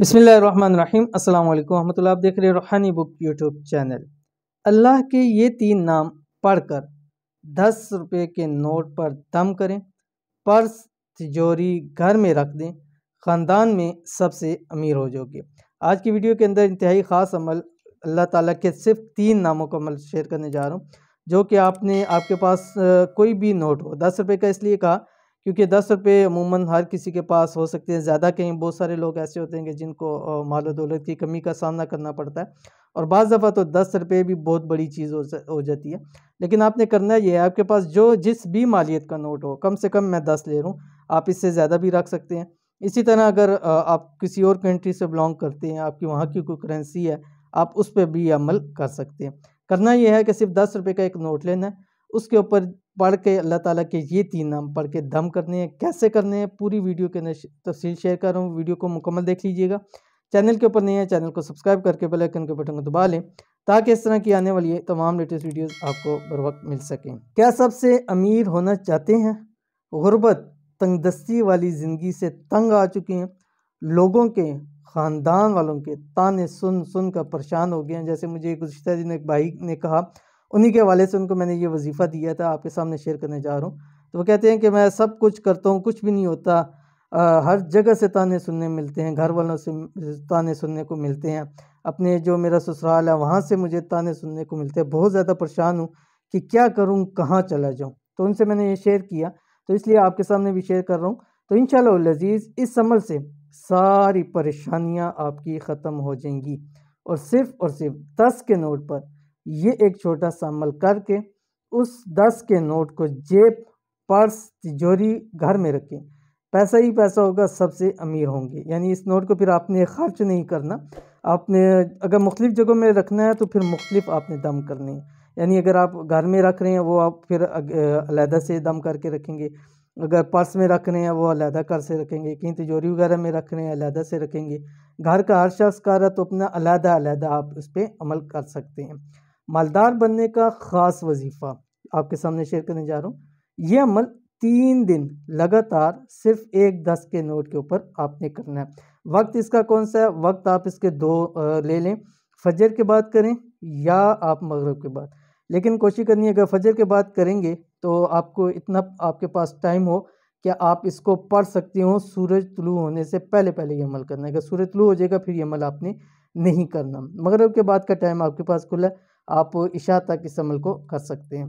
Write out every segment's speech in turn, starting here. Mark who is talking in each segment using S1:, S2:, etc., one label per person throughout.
S1: بسم اللہ الرحمن الرحیم السلام علیکم و رحمۃ اللہ دیکھ رہے روحانی بک یوٹیوب چینل اللہ کے یہ تین نام پڑھ کر دس روپے کے نوٹ پر دم کریں پرس تجوری گھر میں رکھ دیں خاندان میں سب سے امیر ہو جو گے آج کی ویڈیو کے اندر انتہائی خاص عمل اللہ تعالیٰ کے صرف تین ناموں کا عمل شیئر کرنے جا رہا ہوں جو کہ آپ نے آپ کے پاس کوئی بھی نوٹ ہو دس روپے کا اس لیے کہا کیونکہ دس روپے عموماً ہر کسی کے پاس ہو سکتے ہیں زیادہ کہیں بہت سارے لوگ ایسے ہوتے ہیں جن کو مال و دولت کی کمی کا سامنا کرنا پڑتا ہے اور بعض دفعہ تو دس روپے بھی بہت بڑی چیز ہو جاتی ہے لیکن آپ نے کرنا یہ ہے آپ کے پاس جو جس بھی مالیت کا نوٹ ہو کم سے کم میں دس لے رہا ہوں آپ اس سے زیادہ بھی رکھ سکتے ہیں اسی طرح اگر آپ کسی اور کنٹری سے بلانگ کرتے ہیں آپ کی وہاں کی کوئی کرنسی ہے آپ اس پہ بھی عمل کر سکتے ہیں کرنا یہ ہے کہ صرف دس روپے کا ایک نوٹ لینا ہے اس کے اوپر پڑھ کے اللہ تعالیٰ کے یہ تین نام پڑھ کے دم کرنے ہیں کیسے کرنے ہیں پوری ویڈیو کے تفصیل شیئر کر رہا ہوں ویڈیو کو مکمل دیکھ لیجئے گا چینل کے اوپر نہیں ہے چینل کو سبسکرائب کر کے بیل آئکن کے بٹن کو دبا لیں تاکہ اس طرح کی آنے والی تمام لیٹسٹ ویڈیوز آپ کو بر وقت مل سکیں کیا سب سے امیر ہونا چاہتے ہیں غربت تنگ دستی والی زندگی سے تنگ آ چکے ہیں لوگوں کے خاندان والوں کے تانے سن سن کر پریشان ہو گئے ہیں جیسے مجھے گزشتہ دن ایک بھائی نے کہا انہی کے حوالے سے ان کو میں نے یہ وظیفہ دیا تھا آپ کے سامنے شیئر کرنے جا رہا ہوں تو وہ کہتے ہیں کہ میں سب کچھ کرتا ہوں کچھ بھی نہیں ہوتا ہر جگہ سے تانے سننے ملتے ہیں گھر والوں سے تانے سننے کو ملتے ہیں اپنے جو میرا سسرال ہے وہاں سے مجھے تانے سننے کو ملتے ہیں بہت زیادہ پریشان ہوں کہ کیا کروں کہاں چلا جاؤں تو ان سے میں نے یہ شیئر کیا تو اس لیے آپ کے سامنے بھی شیئر کر رہا ہوں تو انشاءاللہ العزیز اللہ اس عمل سے ساری پریشانیاں آپ کی ختم ہو جائیں گی اور صرف اور صرف دس کے نوٹ پر یہ ایک چھوٹا سا عمل کر کے اس دس کے نوٹ کو جیب پرس تجوری گھر میں رکھیں پیسہ ہی پیسہ ہوگا سب سے امیر ہوں گے یعنی اس نوٹ کو پھر آپ نے خرچ نہیں کرنا آپ نے اگر مختلف جگہوں میں رکھنا ہے تو پھر مختلف آپ نے دم کرنے ہیں یعنی اگر آپ گھر میں رکھ رہے ہیں وہ آپ پھر علیحدہ سے دم کر کے رکھیں گے اگر پرس میں رکھ رہے ہیں وہ علیحدہ کر سے رکھیں گے کہیں تجوری وغیرہ میں رکھ رہے ہیں علیحدہ سے رکھیں گے گھر کا ہر شخص کر رہا تو اپنا علیحدہ علیحدہ آپ اس پہ عمل کر سکتے ہیں مالدار بننے کا خاص وظیفہ آپ کے سامنے شیئر کرنے جا رہا ہوں یہ عمل تین دن لگاتار صرف ایک دس کے نوٹ کے اوپر آپ نے کرنا ہے وقت اس کا کون سا ہے وقت آپ اس کے دو لے لیں فجر کے بعد کریں یا آپ مغرب کے بعد لیکن کوشش کرنی ہے اگر فجر کے بعد کریں گے تو آپ کو اتنا آپ کے پاس ٹائم ہو کہ آپ اس کو پڑھ سکتے ہوں سورج طلوع ہونے سے پہلے پہلے یہ عمل کرنا ہے اگر سورج طلوع ہو جائے گا پھر یہ عمل آپ نے نہیں کرنا مغرب کے بعد کا ٹائم آپ کے پاس کھلا ہے آپ عشاء تک اس عمل کو کر سکتے ہیں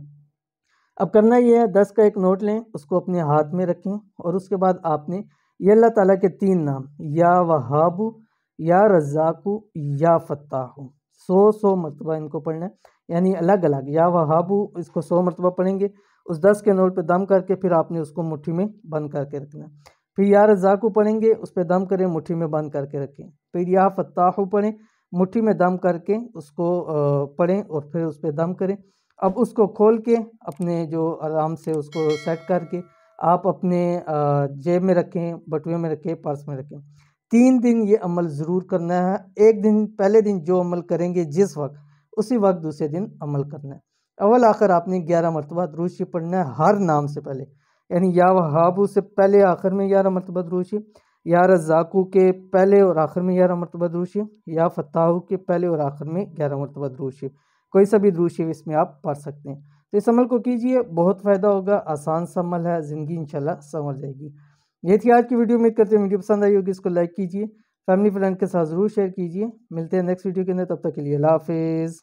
S1: اب کرنا یہ ہے دس کا ایک نوٹ لیں اس کو اپنے ہاتھ میں رکھیں اور اس کے بعد آپ نے یہ اللہ تعالیٰ کے تین نام یا وہاب یا رزاق یا فتح سو سو مرتبہ ان کو پڑھنا ہے یعنی الگ الگ یا وہاب اس کو سو مرتبہ پڑھیں گے اس دس کے نوٹ پہ دم کر کے پھر آپ نے اس کو مٹھی میں بند کر کے رکھنا ہے پھر یا رزاق پڑھیں گے اس پہ دم کریں مٹھی میں بند کر کے رکھیں پھر یا فتح پڑھیں مٹھی میں دم کر کے اس کو پڑھیں اور پھر اس پہ دم کریں اب اس کو کھول کے اپنے جو آرام سے اس کو سیٹ کر کے آپ اپنے جیب میں رکھیں بٹوے میں رکھیں پرس میں رکھیں تین دن یہ عمل ضرور کرنا ہے ایک دن پہلے دن جو عمل کریں گے جس وقت اسی وقت دوسرے دن عمل کرنا ہے اول آخر آپ نے گیارہ مرتبہ دروشی پڑھنا ہے ہر نام سے پہلے یعنی یا وہ سے پہلے آخر میں گیارہ مرتبہ دروشی یا رزاقو کے پہلے اور آخر میں گیارہ مرتبہ دروشیف یا فتح کے پہلے اور آخر میں گیارہ مرتبہ دروشیف کوئی سا بھی دروشیف اس میں آپ پڑھ سکتے ہیں تو اس عمل کو کیجئے بہت فائدہ ہوگا آسان سا عمل ہے زندگی انشاءاللہ سنور جائے گی یہ تھی آج کی ویڈیو امید کرتے ہیں ویڈیو پسند آئی ہوگی اس کو لائک کیجئے فیملی فرینڈ کے ساتھ ضرور شیئر کیجئے ملتے ہیں نیکسٹ ویڈیو کے اندر تب تک کے لیے اللہ حافظ